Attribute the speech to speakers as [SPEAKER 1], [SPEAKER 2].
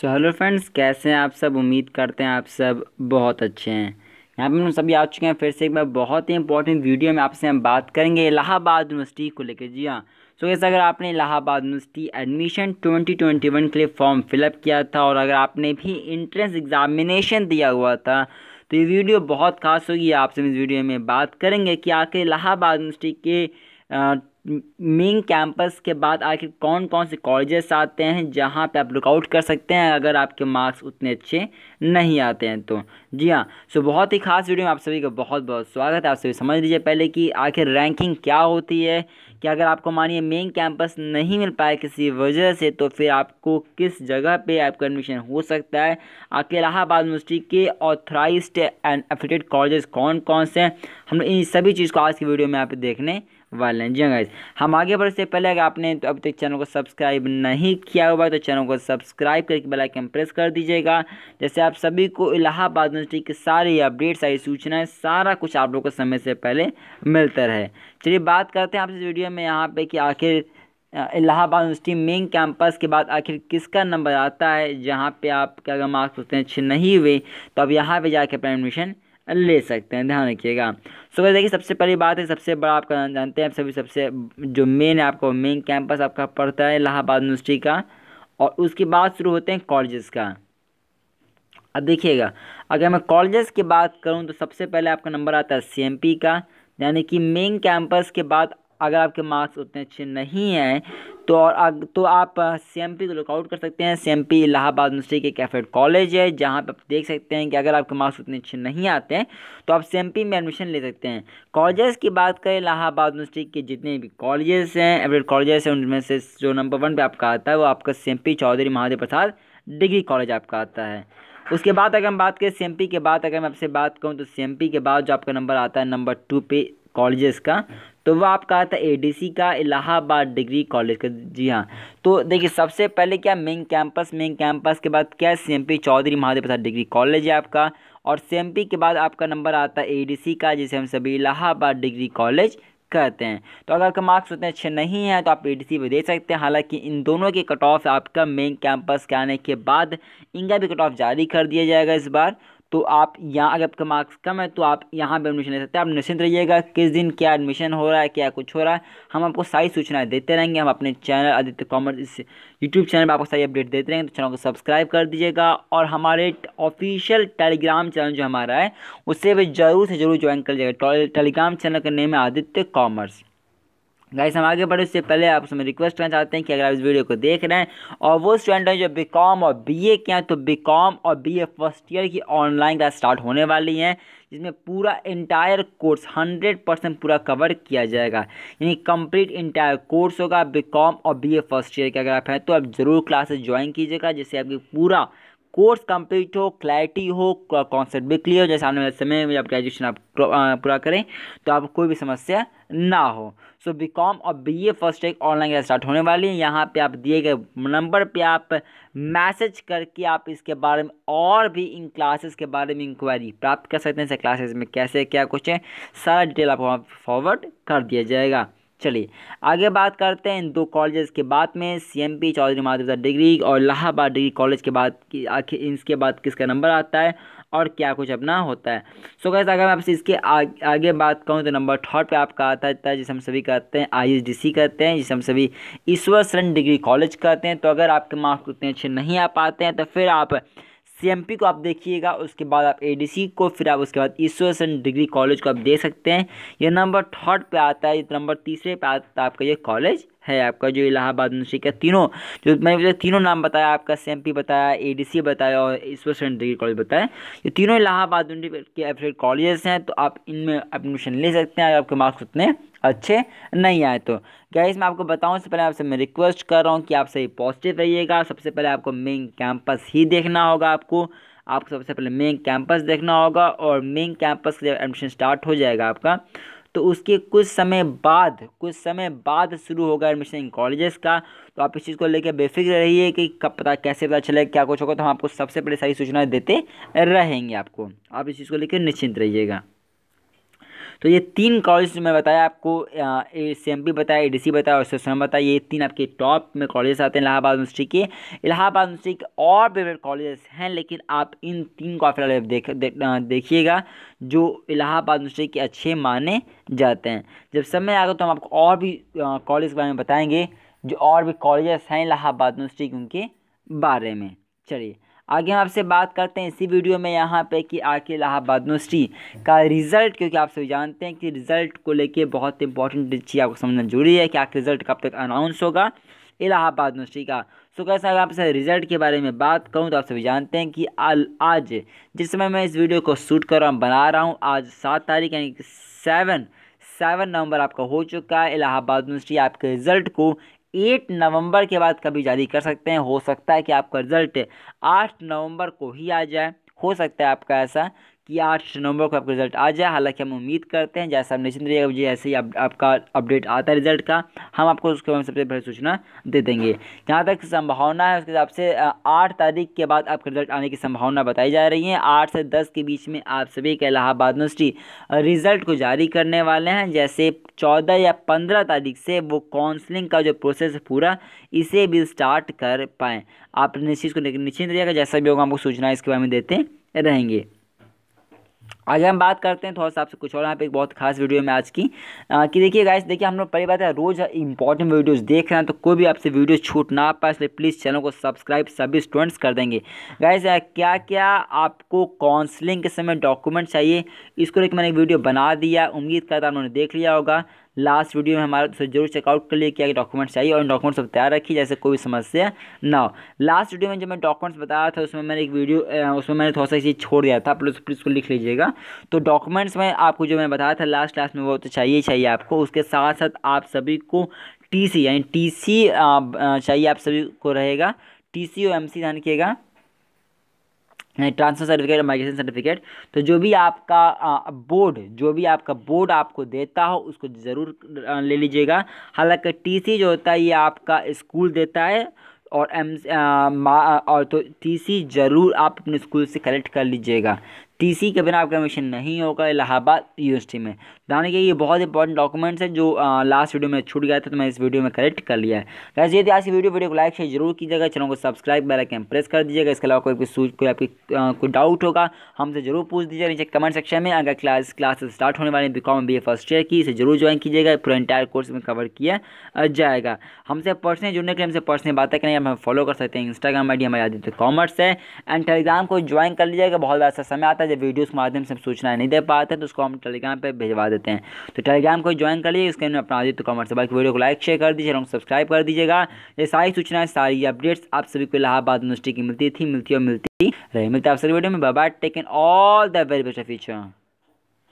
[SPEAKER 1] so hello friends कैसे हैं आप सब उम्मीद करते हैं आप सब बहुत अच्छे हैं यहाँ पे हम सभी आ चुके हैं फिर से एक बार बहुत ही इंपॉर्टेंट वीडियो में आपसे हम बात करेंगे इलाहाबाद यूनिवर्सिटी को लेकर जी हाँ सो so, कैसे अगर आपने इलाहाबाद यूनिवर्सिटी एडमिशन 2021 के लिए फॉर्म फिलअप किया था और अगर आपने भी इंट्रेंस एग्जामिनेशन दिया हुआ था तो ये वीडियो बहुत खास होगी आपसे इस वीडियो में बात करेंगे कि आखिर इलाहाबाद यूनिवर्सिटी के मेन कैंपस के बाद आखिर कौन कौन से कॉलेजेस आते हैं जहाँ पे आप लुकआउट कर सकते हैं अगर आपके मार्क्स उतने अच्छे नहीं आते हैं तो जी हाँ सो बहुत ही खास वीडियो में आप सभी का बहुत बहुत स्वागत है आप सभी समझ लीजिए पहले कि आखिर रैंकिंग क्या होती है कि अगर आपको मानिए मेन कैंपस नहीं मिल पाया किसी वजह से तो फिर आपको किस जगह पे आपका एडमिशन हो सकता है आपके इलाहाबाद यूनिवर्सिटी के ऑथराइज्ड एंड एफिलेटेड कॉलेजेस कौन कौन से हैं हम इन सभी चीज़ को आज की वीडियो में आप देखने वाले हैं जी हाँ गाइज हम आगे बढ़ से पहले अगर आपने तो अभी तक चैनल को सब्सक्राइब नहीं किया होगा तो चैनल को सब्सक्राइब करके बेल आइकन प्रेस कर दीजिएगा जैसे आप सभी को इलाहाबाद यूनिवर्सिटी की सारी अपडेट सारी सूचनाएँ सारा कुछ आप लोग को समय से पहले मिलता रहे चलिए बात करते हैं आपसे वीडियो में यहाँ पर कि आखिर इलाहाबाद यूनिवर्सिटी मेन कैंपस के बाद आखिर किसका नंबर आता है जहाँ पे आप क्या अगर मार्क्स होते हैं अच्छे नहीं हुए तो अब यहाँ पे जाके अपना एडमिशन ले सकते हैं ध्यान रखिएगा सो so, देखिए सबसे पहली बात है सबसे बड़ा आपका जानते हैं आप सभी सबसे जो मेन है आपको मेन कैंपस आपका पड़ता है इलाहाबाद यूनिवर्सिटी का और उसके बाद शुरू होते हैं कॉलेजेस का अब देखिएगा अगर मैं कॉलेजेस की बात करूँ तो सबसे पहले आपका नंबर आता है सी का यानी कि मेन कैंपस के बाद अगर आपके मार्क्स उतने अच्छे नहीं हैं तो और तो आप सी एम पी को लुकआउट कर सकते हैं C M P Allahabad university के कैफेड कॉलेज है जहाँ पर आप देख सकते हैं कि अगर आपके मार्क्स उतने अच्छे नहीं आते हैं तो आप सी एम पी में एडमिशन ले सकते हैं कॉलेजेस की बात करें इलाहाबाद यूनिवर्सिटी के जितने भी कॉलेजेस हैं एवरेड कॉलेजेस हैं उनमें से जो नंबर वन पर आपका आता है वो आपका C M P Chaudhary Mahadev Prasad degree college आपका आता है उसके बाद अगर हम बात करें सी के बाद अगर मैं आपसे बात करूँ तो सी के बाद जो आपका नंबर आता है नंबर टू पे कॉलेजेस का तो वो आपका आता है एडीसी का इलाहाबाद डिग्री कॉलेज का जी हाँ तो देखिए सबसे पहले क्या मेन कैंपस मेन कैंपस के बाद क्या CMP Chaudhary Mahadev Prasad degree college है आपका और सीएमपी के बाद आपका नंबर आता है एडीसी का जिसे हम सभी इलाहाबाद डिग्री कॉलेज कहते हैं तो अगर आपका मार्क्स उतने अच्छे नहीं हैं तो आप ए पे दे सकते हैं हालांकि इन दोनों के कट ऑफ आपका मेन कैंपस के आने के बाद इनका भी कट ऑफ जारी कर दिया जाएगा इस बार तो आप यहाँ अगर आपका मार्क्स कम है तो आप यहाँ पर एडमिशन ले सकते हैं आप निश्चिंत रहिएगा किस दिन क्या एडमिशन हो रहा है क्या कुछ हो रहा है हम आपको सारी सूचनाएँ देते रहेंगे हम अपने चैनल आदित्य कॉमर्स इस यूट्यूब चैनल पर आपको सारी अपडेट देते रहेंगे तो चैनल को सब्सक्राइब कर दीजिएगा और हमारे ऑफिशियल टेलीग्राम चैनल जो हमारा है उससे भी ज़रूर से ज़रूर ज्वाइन कर लीजिएगा टेलीग्राम चैनल का नेम है आदित्य कॉमर्स गाइस हम आगे बढ़े उससे पहले आप मैं रिक्वेस्ट करना चाहते हैं कि अगर आप इस वीडियो को देख रहे हैं और वो स्टूडेंट हैं जो बीकॉम और बीए के हैं तो बीकॉम और बीए फर्स्ट ईयर की ऑनलाइन क्लास स्टार्ट होने वाली है जिसमें पूरा इंटायर कोर्स 100 परसेंट पूरा कवर किया जाएगा यानी कंप्लीट इंटायर कोर्स होगा बीकॉम और बी फर्स्ट ईयर के अगर आप हैं तो आप ज़रूर क्लासेस ज्वाइन कीजिएगा जिससे आपकी पूरा कोर्स कंप्लीट हो क्लैरिटी हो कॉन्सेप्ट भी क्लियर हो जैसे आने वाले समय में आप ग्रेजुएशन आप पूरा करें तो आप कोई भी समस्या ना हो सो बी कॉम और बी ए फर्स्ट एक ऑनलाइन स्टार्ट होने वाली है यहाँ पे आप दिए गए नंबर पे आप मैसेज करके आप इसके बारे में और भी इन क्लासेस के बारे में इंक्वायरी प्राप्त कर सकते हैं क्लासेस में कैसे क्या कुछ है सारा डिटेल आपको वहाँ फॉरवर्ड कर दिया जाएगा चलिए आगे बात करते हैं इन दो कॉलेजेस के बाद में सी एम पी चौधरी माधवदा डिग्री और इलाहाबाद डिग्री कॉलेज के बाद की आखिर इसके बाद किसका नंबर आता है और क्या कुछ अपना होता है सो कैसे गैस अगर मैं आपसे इसके आगे, आगे बात करूँ तो नंबर थर्ड पे आपका आता है जिसे हम सभी कहते हैं आई कहते हैं जिसे हम सभी ईश्वर शरण डिग्री कॉलेज कहते हैं तो अगर आपके मार्क्स उतने अच्छे नहीं आ पाते हैं तो फिर आप सी को आप देखिएगा उसके बाद आप ए को फिर आप उसके बाद ईश्वरसन डिग्री कॉलेज को आप देख सकते हैं ये नंबर थर्ड पे आता है ये नंबर तीसरे पे आता है आपका ये कॉलेज है आपका जो इलाहाबाद यूनिवर्सिटी का तीनों जो मैंने तीनों नाम बताया आपका एम पी बताया ए बताया और ईश्वर सेंट डिग्री कॉलेज बताया ये तीनों इलाहाबाद यूनिवर्सिटी के एफिलेट कॉलेजेस हैं तो आप इनमें एडमिशन ले सकते हैं अगर आपके मार्क्स उतने अच्छे नहीं आए तो गैस मैं आपको बताऊं से पहले आपसे मैं रिक्वेस्ट कर रहा हूँ कि आप सही पॉजिटिव रहिएगा सबसे पहले आपको मेन कैंपस ही देखना होगा आपको आपको सबसे पहले मेन कैंपस देखना होगा और मेन कैंपस के जब एडमिशन स्टार्ट हो जाएगा आपका तो उसके कुछ समय बाद कुछ समय बाद शुरू होगा एडमिशन इन कॉलेजेस का तो आप इस चीज़ को लेकर बेफिक्र रहिए कि कब पता कैसे पता चले क्या कुछ होगा तो हम आपको सबसे पहले सारी सूचनाएँ देते रहेंगे आपको आप इस चीज़ को लेकर निश्चिंत रहिएगा तो ये तीन कॉलेज जो मैं बताया आपको सी एम पी बताया ए डी सी बताया और सोशम बताया ये तीन आपके टॉप में कॉलेज आते हैं इलाहाबाद यूनिवर्सिटी के इलाहाबाद यूनिवर्सिटी के और भी कॉलेजेस हैं लेकिन आप इन तीन को फिलहाल देख देखिएगा जो इलाहाबाद यूनिवर्सिटी के अच्छे माने जाते हैं जब समय आएगा तो हम आपको और भी कॉलेज के बारे में बताएँगे जो और भी कॉलेजेस हैं इलाहाबाद यूनिवर्सिटी के उनके बारे में चलिए आगे हम आपसे बात करते हैं इसी वीडियो में यहाँ पे कि आखिर इलाहाबाद यूनिवर्सिटी का रिज़ल्ट क्योंकि आप सभी जानते हैं कि रिज़ल्ट को लेके बहुत इंपॉर्टेंट चीज़ आपको समझना जरूरी है कि आखिर रिज़ल्ट कब तक अनाउंस होगा इलाहाबाद यूनिवर्सिटी का सो कैसे अगर आपसे रिजल्ट के बारे में बात करूँ तो आप सभी जानते हैं कि आज जिस समय मैं इस वीडियो को शूट कर रहा हूँ बना रहा हूँ आज सात तारीख यानी कि सेवन सेवन नवंबर आपका हो चुका है इलाहाबाद यूनिवर्सिटी आपके रिज़ल्ट को एट नवंबर के बाद कभी जारी कर सकते हैं हो सकता है कि आपका रिज़ल्ट आठ नवंबर को ही आ जाए हो सकता है आपका ऐसा कि आठ नवंबर को आपका रिजल्ट आ जाए हालांकि हम उम्मीद करते हैं जैसा आप निश्चित रहिएगा जैसे ही आप, आपका अपडेट आता है रिजल्ट का हम आपको उसके बारे में सबसे पहले सूचना दे देंगे जहाँ तक संभावना है उसके हिसाब से आठ तारीख के बाद आपका रिजल्ट आने की संभावना बताई जा रही है आठ से दस के बीच में आप सभी के इलाहाबाद यूनिवर्सिटी रिजल्ट को जारी करने वाले हैं जैसे चौदह या पंद्रह तारीख से वो काउंसलिंग का जो प्रोसेस है पूरा इसे भी स्टार्ट कर पाएँ आप निश्चित को निश्चित रहिएगा जैसा भी होगा हमको सूचना इसके बारे में देते रहेंगे आज हम बात करते हैं थोड़ा सा आपसे कुछ और यहाँ पे एक बहुत खास वीडियो में आज की आ, कि देखिए गाइस देखिए हम लोग पहली बात है रोज़ इंपॉर्टेंट वीडियोस देख रहे हैं तो कोई भी आपसे वीडियो छूट ना पाए इसलिए प्लीज़ चैनल को सब्सक्राइब सभी स्टूडेंट्स कर देंगे गाइस क्या क्या आपको काउंसलिंग के समय डॉक्यूमेंट चाहिए इसको लेकर मैंने एक वीडियो बना दिया उम्मीद करता उन्होंने देख लिया होगा लास्ट वीडियो में हमारा तो जरूर चेकआउट कर लिए क्या डॉक्यूमेंट्स चाहिए और इन डॉक्यूमेंट्स सब तैयार रखिए जैसे कोई समस्या ना हो लास्ट वीडियो में जब मैं डॉक्यूमेंट्स बताया था उसमें मैंने एक वीडियो उसमें मैंने थोड़ा सा चीज़ छोड़ दिया था प्लस प्लीज़ को लिख लीजिएगा तो डॉक्यूमेंट्स में आपको जो मैं बताया था लास्ट क्लास में वो तो चाहिए चाहिए आपको उसके साथ साथ आप सभी को टी यानी टी चाहिए आप सभी को रहेगा T C O M C ध्यान रखिएगा ट्रांसफर सर्टिफिकेट माइग्रेशन सर्टिफिकेट तो जो भी आपका बोर्ड जो भी आपका बोर्ड आपको देता हो उसको ज़रूर ले लीजिएगा हालांकि टीसी जो होता है ये आपका स्कूल देता है और एम और तो टीसी ज़रूर आप अपने स्कूल से कलेक्ट कर लीजिएगा टीसी के बिना आपका एडमिशन नहीं होगा इलाहाबाद यूनिवर्सिटी में यानी कि ये बहुत इंपॉर्टेंट डॉक्यूमेंट्स हैं जो लास्ट वीडियो में छूट गया था तो मैं इस वीडियो में कलेक्ट कर लिया है वैसे यदि आज की वीडियो वीडियो को लाइक शेयर जरूर कीजिएगा चैनल को सब्सक्राइब बेल आइकन प्रेस कर दीजिएगा इसके अलावा कोई कोई सूच कोई आपकी कोई डाउट होगा हमसे जरूर पूछ दीजिएगा नीचे कमेंट सेक्शन में अगर क्लास क्लासेस स्टार्ट होने वाली बिकॉम बी फर्स्ट ईयर की इसे जरूर ज्वाइन कीजिएगा पूरा इंटायर कोर्स में कवर किया जाएगा हमसे पर्सनली जुड़ने के लिए हमसे पर्सनली बातें करें हम फॉलो कर सकते हैं इंस्टाग्राम आई डी हमारी आदित्य कॉमर्स है एंड टेलीग्राम को ज्वाइन कर लीजिएगा बहुत ज़्यादा समय आता है है जब वीडियोज़ के माध्यम से हम सूचना नहीं दे पाते हैं तो उसको हम टेलीग्राम पर भिजवा देते हैं तो टेलीग्राम को ज्वाइन कर लीजिए इसके अपना तो आदित्य से बाकी वीडियो को लाइक शेयर कर दीजिए और सब्सक्राइब कर दीजिएगा ये सारी सूचनाएं सारी अपडेट्स आप सभी को इलाहाबाद यूनिवर्सिटी की मिलती थी मिलती और मिलती रही मिलती आप सभी वीडियो में bye take and all the very best future